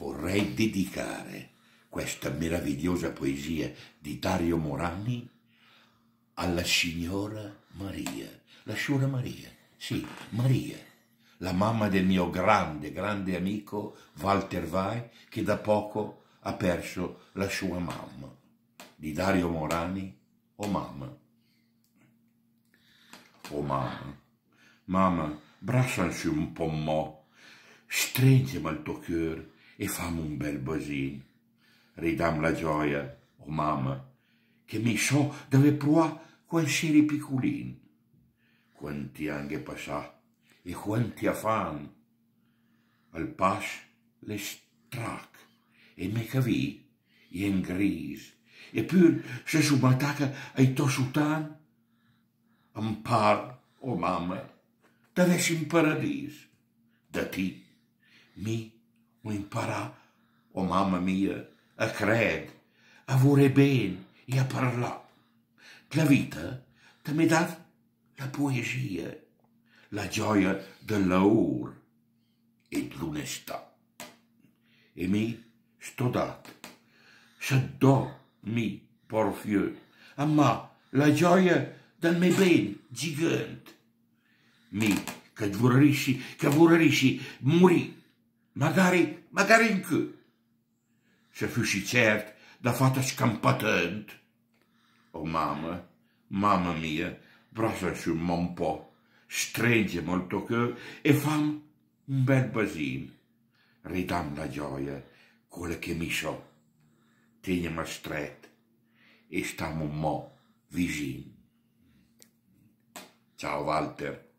vorrei dedicare questa meravigliosa poesia di Dario Morani alla signora Maria, la signora Maria, sì, Maria, la mamma del mio grande, grande amico Walter Vai, che da poco ha perso la sua mamma. Di Dario Morani, o oh mamma. O oh mamma, mamma, bracciaci un po' mo', stringimi il tuo cuore, e famo un bel bosin. Ridam la gioia, o oh mamma, che mi so dove prua quan seri piccolin. Quanti anni passà e quanti affan. Al pas le strac e me cavì in gris e pur se subattaca ai tossutan ampar o oh mamma, t'avessi in paradis. Da ti, mi Moet para, o oh mamma mia, a cred, a vorre ben e a parlar. La vita te mi dà la poesia, la gioia dell'aur e dell'onestà. E mi sto dato, s'addò mi porfio, a ma la gioia del mio ben gigante. Mi, che vorresti, che vorresti morire Magari, magari încă. Și fuși cert, dar fata și cam patent. mamma mamă, mamă mie, brasa și un mompo, strânge mă că e fam un bel bazin. Ridam la gioia, quella che mi so, teniamo stretto e stiamo un mo' vicini. Ciao Walter.